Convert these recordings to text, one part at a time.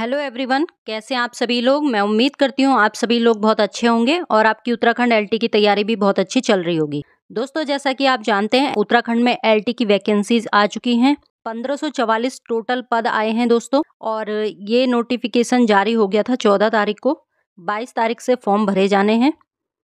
hello everyone कैसे आप सभी लोग मैं उम्मीद करती हूँ आप सभी लोग बहुत अच्छे होंगे और आपकी उत्तराखंड एलटी की तैयारी भी बहुत अच्छी चल रही होगी दोस्तों जैसा कि आप जानते हैं उत्तराखंड में एलटी की वैकेंसीज आ चुकी हैं 1544 टोटल पद आए हैं दोस्तों और ये नोटिफिकेशन जारी हो गया था चौदह तारीख को बाईस तारीख से फॉर्म भरे जाने हैं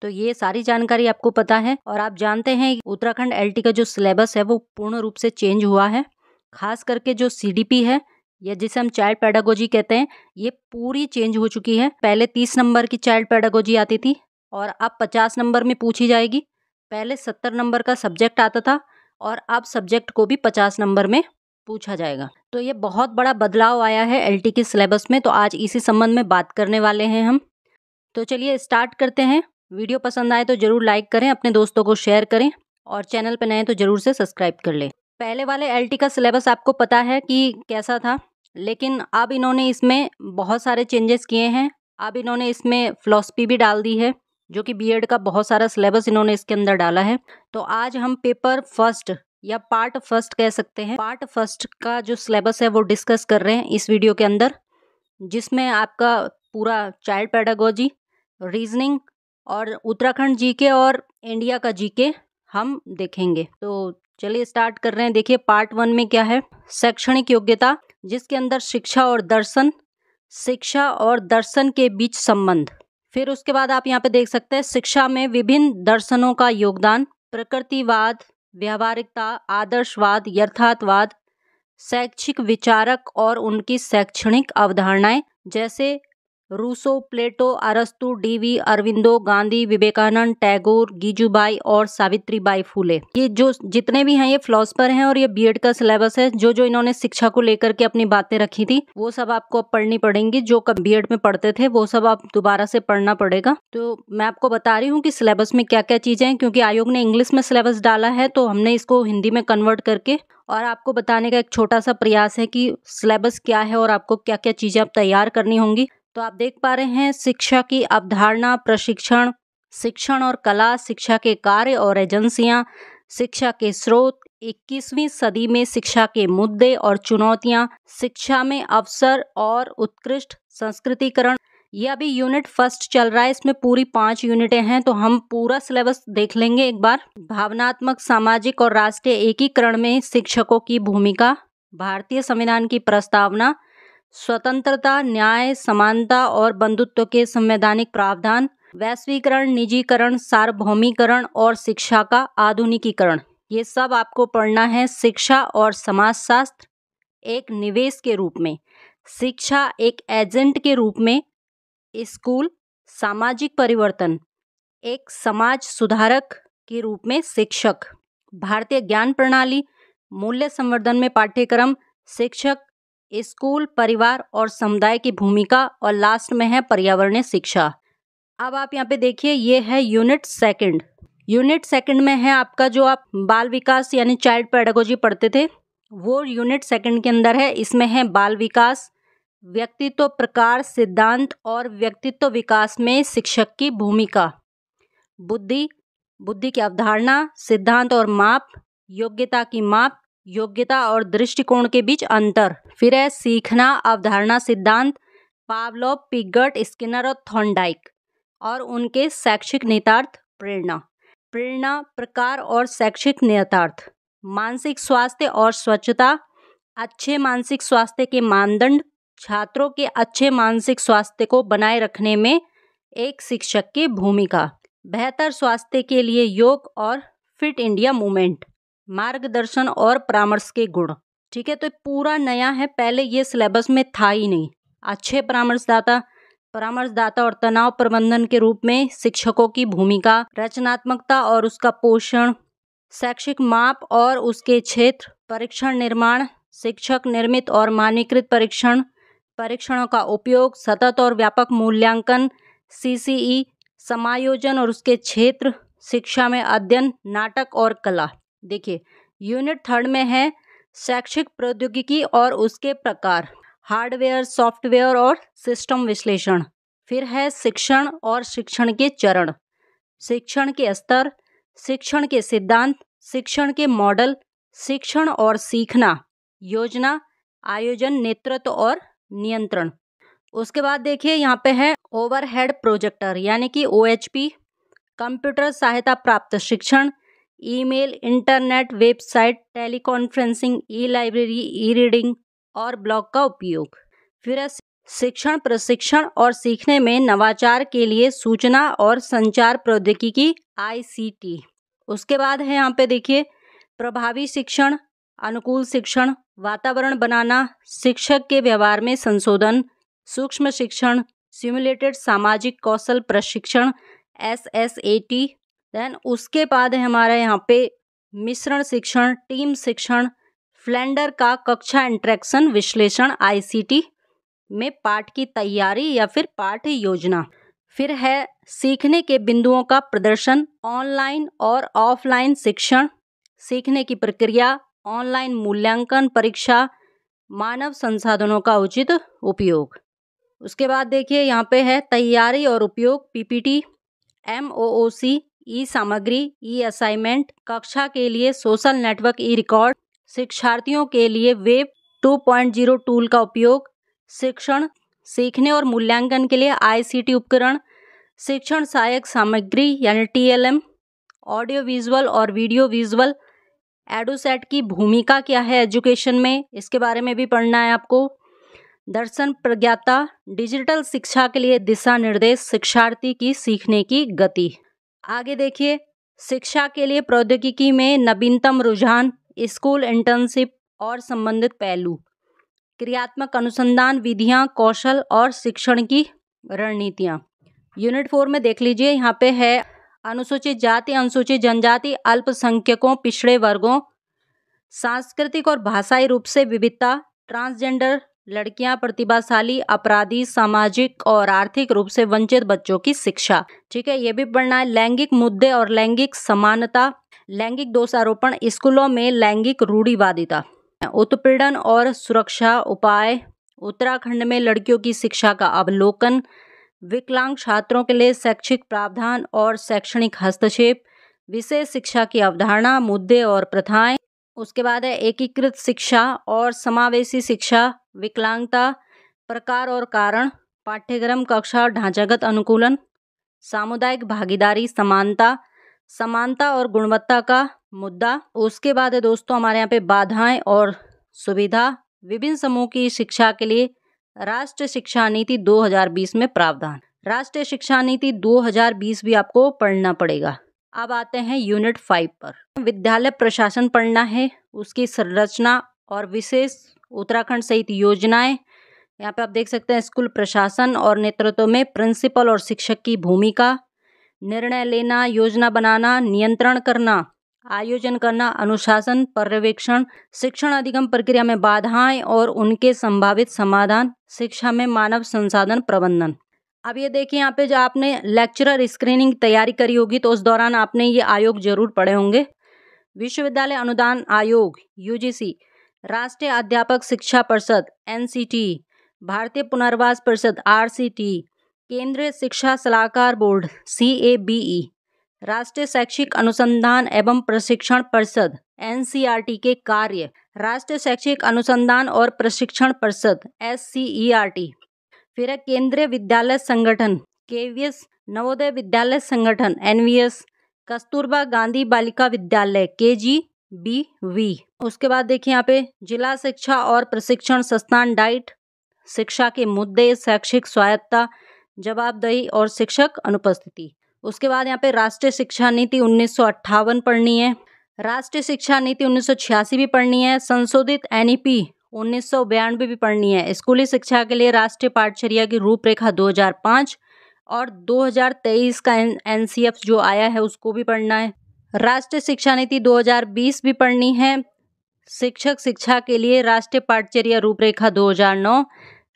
तो ये सारी जानकारी आपको पता है और आप जानते हैं उत्तराखंड एल का जो सिलेबस है वो पूर्ण रूप से चेंज हुआ है खास करके जो सी है या जिसे हम चाइल्ड पैडागोजी कहते हैं ये पूरी चेंज हो चुकी है पहले तीस नंबर की चाइल्ड पैडागोजी आती थी और अब पचास नंबर में पूछी जाएगी पहले सत्तर नंबर का सब्जेक्ट आता था और अब सब्जेक्ट को भी पचास नंबर में पूछा जाएगा तो ये बहुत बड़ा बदलाव आया है एल के सिलेबस में तो आज इसी संबंध में बात करने वाले हैं हम तो चलिए स्टार्ट करते हैं वीडियो पसंद आए तो ज़रूर लाइक करें अपने दोस्तों को शेयर करें और चैनल पर नए तो ज़रूर से सब्सक्राइब कर लें पहले वाले एल का सिलेबस आपको पता है कि कैसा था लेकिन अब इन्होंने इसमें बहुत सारे चेंजेस किए हैं अब इन्होंने इसमें फ़िलोसफी भी डाल दी है जो कि बीएड का बहुत सारा सिलेबस इन्होंने इसके अंदर डाला है तो आज हम पेपर फर्स्ट या पार्ट फर्स्ट कह सकते हैं पार्ट फर्स्ट का जो सिलेबस है वो डिस्कस कर रहे हैं इस वीडियो के अंदर जिसमें आपका पूरा चाइल्ड पैडागोजी रीजनिंग और उत्तराखंड जीके और इंडिया का जीके हम देखेंगे तो चलिए स्टार्ट कर रहे हैं देखिए पार्ट वन में क्या है शैक्षणिक योग्यता जिसके अंदर शिक्षा और दर्शन शिक्षा और दर्शन के बीच संबंध फिर उसके बाद आप यहाँ पे देख सकते हैं शिक्षा में विभिन्न दर्शनों का योगदान प्रकृतिवाद व्यावहारिकता आदर्शवाद यथार्थवाद शैक्षिक विचारक और उनकी शैक्षणिक अवधारणाएं जैसे रूसो प्लेटो अरस्तु डी वी अरविंदो गांधी विवेकानंद टैगोर गीजूबाई और सावित्रीबाई फूले ये जो जितने भी हैं ये फिलोसफर हैं और ये बीएड का सिलेबस है जो जो इन्होंने शिक्षा को लेकर के अपनी बातें रखी थी वो सब आपको अब पढ़नी पड़ेंगी जो कब बीएड में पढ़ते थे वो सब आप दोबारा से पढ़ना पड़ेगा तो मैं आपको बता रही हूँ कि सिलेबस में क्या क्या चीज़ें हैं क्योंकि आयोग ने इंग्लिश में सिलेबस डाला है तो हमने इसको हिंदी में कन्वर्ट करके और आपको बताने का एक छोटा सा प्रयास है कि सिलेबस क्या है और आपको क्या क्या चीज़ें आप तैयार करनी होंगी तो आप देख पा रहे हैं शिक्षा की अवधारणा प्रशिक्षण शिक्षण और कला शिक्षा के कार्य और एजेंसियां शिक्षा के स्रोत 21वीं सदी में शिक्षा के मुद्दे और चुनौतियां शिक्षा में अवसर और उत्कृष्ट संस्कृतिकरण ये अभी यूनिट फर्स्ट चल रहा है इसमें पूरी पांच यूनिटें हैं तो हम पूरा सिलेबस देख लेंगे एक बार भावनात्मक सामाजिक और राष्ट्रीय एकीकरण में शिक्षकों की भूमिका भारतीय संविधान की प्रस्तावना स्वतंत्रता न्याय समानता और बंधुत्व के संवैधानिक प्रावधान वैश्वीकरण निजीकरण सार्वभौमिकरण और शिक्षा का आधुनिकीकरण ये सब आपको पढ़ना है शिक्षा और समाजशास्त्र एक निवेश के रूप में शिक्षा एक एजेंट के रूप में स्कूल सामाजिक परिवर्तन एक समाज सुधारक के रूप में शिक्षक भारतीय ज्ञान प्रणाली मूल्य संवर्धन में पाठ्यक्रम शिक्षक स्कूल परिवार और समुदाय की भूमिका और लास्ट में है पर्यावरणीय शिक्षा अब आप यहाँ पे देखिए ये है यूनिट सेकंड यूनिट सेकंड में है आपका जो आप बाल विकास यानी चाइल्ड पेडागोजी पढ़ते थे वो यूनिट सेकंड के अंदर है इसमें है बाल विकास व्यक्तित्व प्रकार सिद्धांत और व्यक्तित्व विकास में शिक्षक की भूमिका बुद्धि बुद्धि की अवधारणा सिद्धांत और माप योग्यता की माप योग्यता और दृष्टिकोण के बीच अंतर फिर है सीखना अवधारणा सिद्धांत पावलो पिगट स्किनर और थॉन्डाइक और उनके शैक्षिक नितार्थ प्रेरणा प्रेरणा प्रकार और शैक्षिक निहितार्थ मानसिक स्वास्थ्य और स्वच्छता अच्छे मानसिक स्वास्थ्य के मानदंड छात्रों के अच्छे मानसिक स्वास्थ्य को बनाए रखने में एक शिक्षक की भूमिका बेहतर स्वास्थ्य के लिए योग और फिट इंडिया मूवमेंट मार्गदर्शन और परामर्श के गुण ठीक है तो पूरा नया है पहले ये सिलेबस में था ही नहीं अच्छे परामर्शदाता परामर्शदाता और तनाव प्रबंधन के रूप में शिक्षकों की भूमिका रचनात्मकता और उसका पोषण शैक्षिक माप और उसके क्षेत्र परीक्षण निर्माण शिक्षक निर्मित और मानकीकृत परीक्षण परीक्षणों का उपयोग सतत और व्यापक मूल्यांकन सी समायोजन और उसके क्षेत्र शिक्षा में अध्ययन नाटक और कला देखिए यूनिट थर्ड में है शैक्षिक प्रौद्योगिकी और उसके प्रकार हार्डवेयर सॉफ्टवेयर और सिस्टम विश्लेषण फिर है शिक्षण और शिक्षण के चरण शिक्षण के स्तर शिक्षण के सिद्धांत शिक्षण के मॉडल शिक्षण और सीखना योजना आयोजन नेतृत्व और नियंत्रण उसके बाद देखिए यहाँ पे है ओवरहेड प्रोजेक्टर यानी कि ओ कंप्यूटर सहायता प्राप्त शिक्षण email internet website teleconferencing e library e reading और ब्लॉग का उपयोग फिर शिक्षण प्रशिक्षण और सीखने में नवाचार के लिए सूचना और संचार प्रौद्योगिकी आईसीटी उसके बाद है यहाँ पे देखिए प्रभावी शिक्षण अनुकूल शिक्षण वातावरण बनाना शिक्षक के व्यवहार में संशोधन सूक्ष्म शिक्षण सिमुलेटेड सामाजिक कौशल प्रशिक्षण S S A T then उसके बाद है हमारे यहाँ पे मिश्रण शिक्षण टीम शिक्षण फ्लैंडर का कक्षा इंट्रैक्शन विश्लेषण आईसीटी में पाठ की तैयारी या फिर पाठ योजना फिर है सीखने के बिंदुओं का प्रदर्शन ऑनलाइन और ऑफलाइन शिक्षण सीखने की प्रक्रिया ऑनलाइन मूल्यांकन परीक्षा मानव संसाधनों का उचित उपयोग उसके बाद देखिए यहाँ पे है तैयारी और उपयोग पीपीटी एमओओसी ई सामग्री ई असाइनमेंट कक्षा के लिए सोशल नेटवर्क ई रिकॉर्ड शिक्षार्थियों के लिए वेब 2.0 टूल का उपयोग शिक्षण सीखने और मूल्यांकन के लिए आईसीटी उपकरण शिक्षण सहायक सामग्री यानी टीएलएम ऑडियो विजुअल और वीडियो विजुअल एडोसेट की भूमिका क्या है एजुकेशन में इसके बारे में भी पढ़ना है आपको दर्शन प्रज्ञाता डिजिटल शिक्षा के लिए दिशा निर्देश शिक्षार्थी की सीखने की गति आगे देखिए शिक्षा के लिए प्रौद्योगिकी में नवीनतम रुझान स्कूल इंटर्नशिप और संबंधित पहलू क्रियात्मक अनुसंधान विधियां कौशल और शिक्षण की रणनीतियां यूनिट फोर में देख लीजिए यहाँ पे है अनुसूचित जाति अनुसूचित जनजाति अल्पसंख्यकों पिछड़े वर्गों सांस्कृतिक और भाषाई रूप से विविधता ट्रांसजेंडर लड़कियां प्रतिभाशाली अपराधी सामाजिक और आर्थिक रूप से वंचित बच्चों की शिक्षा ठीक है ये भी पढ़ना है लैंगिक मुद्दे और लैंगिक समानता लैंगिक दोषारोपण स्कूलों में लैंगिक रूढ़िवादिता उत्पीड़न और सुरक्षा उपाय उत्तराखंड में लड़कियों की शिक्षा का अवलोकन विकलांग छात्रों के लिए शैक्षिक प्रावधान और शैक्षणिक हस्तक्षेप विशेष शिक्षा की अवधारणा मुद्दे और प्रथाएं उसके बाद है एकीकृत शिक्षा और समावेशी शिक्षा विकलांगता प्रकार और कारण पाठ्यक्रम कक्षा और ढांचागत अनुकूलन सामुदायिक भागीदारी समानता समानता और गुणवत्ता का मुद्दा उसके बाद है दोस्तों हमारे यहाँ पे बाधाएं और सुविधा विभिन्न समूह की शिक्षा के लिए राष्ट्रीय शिक्षा नीति 2020 में प्रावधान राष्ट्रीय शिक्षा नीति 2020 भी आपको पढ़ना पड़ेगा अब आते हैं यूनिट फाइव पर विद्यालय प्रशासन पढ़ना है उसकी संरचना और विशेष उत्तराखंड सहित योजनाएं यहाँ पे आप देख सकते हैं स्कूल प्रशासन और नेतृत्व में प्रिंसिपल और शिक्षक की भूमिका निर्णय लेना योजना बनाना नियंत्रण करना आयोजन करना अनुशासन पर्यवेक्षण शिक्षण अधिगम प्रक्रिया में बाधाएं और उनके संभावित समाधान शिक्षा में मानव संसाधन प्रबंधन अब ये देखिए यहाँ पे जो आपने लेक्चरर स्क्रीनिंग तैयारी करी होगी तो उस दौरान आपने ये आयोग जरूर पढ़े होंगे विश्वविद्यालय अनुदान आयोग यूजीसी राष्ट्रीय अध्यापक शिक्षा परिषद एन भारतीय पुनर्वास परिषद आर केंद्रीय शिक्षा सलाहकार बोर्ड सी राष्ट्रीय शैक्षिक अनुसंधान एवं प्रशिक्षण परिषद एन के कार्य राष्ट्रीय शैक्षिक अनुसंधान और प्रशिक्षण परिषद S C E R T फिर केंद्रीय विद्यालय संगठन के नवोदय विद्यालय संगठन एन कस्तूरबा गांधी बालिका विद्यालय के जी बी वी उसके बाद देखिए यहाँ पे जिला शिक्षा और प्रशिक्षण संस्थान डाइट शिक्षा के मुद्दे शैक्षिक स्वायत्ता जवाबदेही और शिक्षक अनुपस्थिति उसके बाद यहाँ पे राष्ट्रीय शिक्षा नीति उन्नीस पढ़नी है राष्ट्रीय शिक्षा नीति उन्नीस भी पढ़नी है संशोधित एन उन्नीस भी पढ़नी है स्कूली शिक्षा के लिए राष्ट्रीय पाठचर्या की रूपरेखा 2005 और 2023 का एन जो आया है उसको भी पढ़ना है राष्ट्रीय शिक्षा नीति 2020 भी पढ़नी है शिक्षक शिक्षा के लिए राष्ट्रीय पाठचर्या रूपरेखा 2009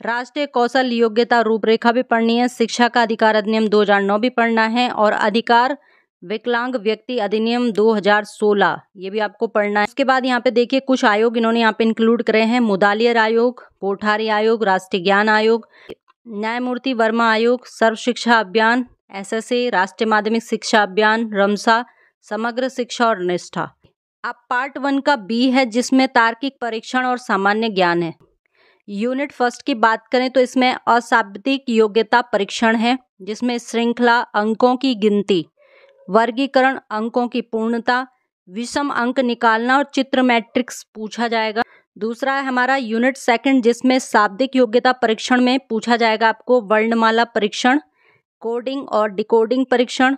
राष्ट्रीय कौशल योग्यता रूपरेखा भी पढ़नी है शिक्षा का अधिकार अधिनियम 2009 भी पढ़ना है और अधिकार विकलांग व्यक्ति अधिनियम 2016 ये भी आपको पढ़ना है उसके बाद यहाँ पे देखिए कुछ आयोग इन्होंने यहाँ पे इंक्लूड करे हैं मुदालियर आयोग कोठारी आयोग राष्ट्रीय ज्ञान आयोग न्यायमूर्ति वर्मा आयोग सर्व शिक्षा अभियान एस राष्ट्रीय माध्यमिक शिक्षा अभियान रमसा समग्र शिक्षा और निष्ठा अब पार्ट वन का बी है जिसमें तार्किक परीक्षण और सामान्य ज्ञान है यूनिट फर्स्ट की बात करें तो इसमें अशाब्दिक योग्यता परीक्षण है जिसमें श्रृंखला अंकों की गिनती वर्गीकरण अंकों की पूर्णता विषम अंक निकालना और चित्र मैट्रिक्स पूछा जाएगा दूसरा है हमारा यूनिट सेकंड जिसमें शाब्दिक योग्यता परीक्षण में पूछा जाएगा आपको वर्णमाला परीक्षण कोडिंग और डिकोडिंग परीक्षण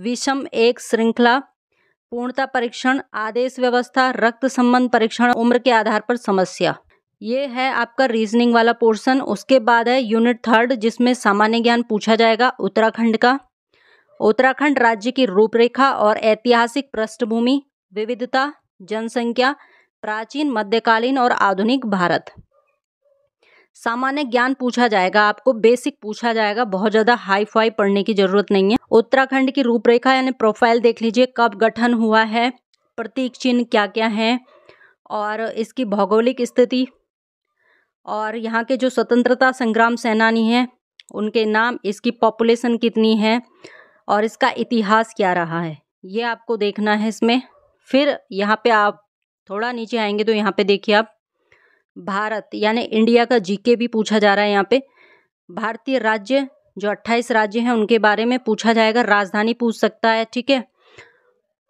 विषम एक श्रृंखला पूर्णता परीक्षण आदेश व्यवस्था रक्त संबंध परीक्षण उम्र के आधार पर समस्या ये है आपका रीजनिंग वाला पोर्शन उसके बाद है यूनिट थर्ड जिसमें सामान्य ज्ञान पूछा जाएगा उत्तराखंड का उत्तराखंड राज्य की रूपरेखा और ऐतिहासिक पृष्ठभूमि विविधता जनसंख्या प्राचीन मध्यकालीन और आधुनिक भारत सामान्य ज्ञान पूछा जाएगा आपको बेसिक पूछा जाएगा बहुत ज्यादा हाई फाई पढ़ने की जरूरत नहीं है उत्तराखंड की रूपरेखा यानी प्रोफाइल देख लीजिए कब गठन हुआ है प्रतीक चिन्ह क्या क्या है और इसकी भौगोलिक स्थिति और यहाँ के जो स्वतंत्रता संग्राम सेनानी हैं उनके नाम इसकी पॉपुलेशन कितनी है और इसका इतिहास क्या रहा है ये आपको देखना है इसमें फिर यहाँ पे आप थोड़ा नीचे आएंगे तो यहाँ पे देखिए आप भारत यानी इंडिया का जीके भी पूछा जा रहा है यहाँ पे भारतीय राज्य जो 28 राज्य हैं उनके बारे में पूछा जाएगा राजधानी पूछ सकता है ठीक है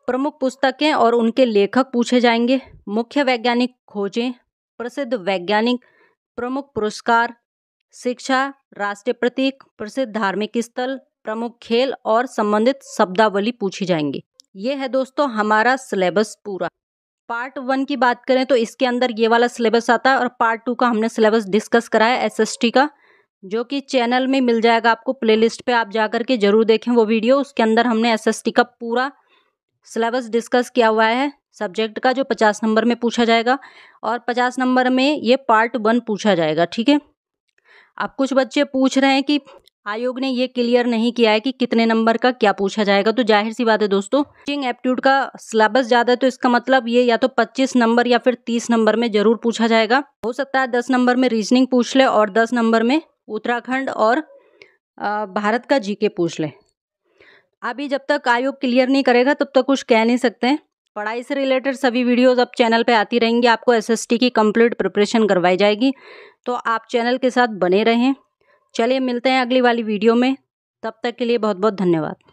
प्रमुख पुस्तकें और उनके लेखक पूछे जाएंगे मुख्य वैज्ञानिक खोजें प्रसिद्ध वैज्ञानिक प्रमुख पुरस्कार शिक्षा राष्ट्रीय प्रतीक प्रसिद्ध धार्मिक स्थल प्रमुख खेल और संबंधित शब्दावली पूछी जाएंगी ये है दोस्तों हमारा सिलेबस पूरा पार्ट वन की बात करें तो इसके अंदर ये वाला सिलेबस आता है और पार्ट टू का हमने सिलेबस डिस्कस करा है एसएसटी का जो कि चैनल में मिल जाएगा आपको प्लेलिस्ट पे आप जा कर के जरूर देखें वो वीडियो उसके अंदर हमने एसएसटी का पूरा सिलेबस डिस्कस किया हुआ है सब्जेक्ट का जो पचास नंबर में पूछा जाएगा और पचास नंबर में ये पार्ट वन पूछा जाएगा ठीक है अब कुछ बच्चे पूछ रहे हैं कि आयोग ने ये क्लियर नहीं किया है कि कितने नंबर का क्या पूछा जाएगा तो जाहिर सी बात है दोस्तों टीचिंग एप्टीट्यूड का सिलेबस ज़्यादा है तो इसका मतलब ये या तो 25 नंबर या फिर 30 नंबर में ज़रूर पूछा जाएगा हो सकता है 10 नंबर में रीजनिंग पूछ ले और 10 नंबर में उत्तराखंड और भारत का जीके पूछ ले अभी जब तक आयोग क्लियर नहीं करेगा तब तक तो कुछ कह नहीं सकते हैं पढ़ाई से रिलेटेड सभी वीडियोज अब चैनल पर आती रहेंगी आपको एस की कम्प्लीट प्रिपरेशन करवाई जाएगी तो आप चैनल के साथ बने रहें चलिए मिलते हैं अगली वाली वीडियो में तब तक के लिए बहुत बहुत धन्यवाद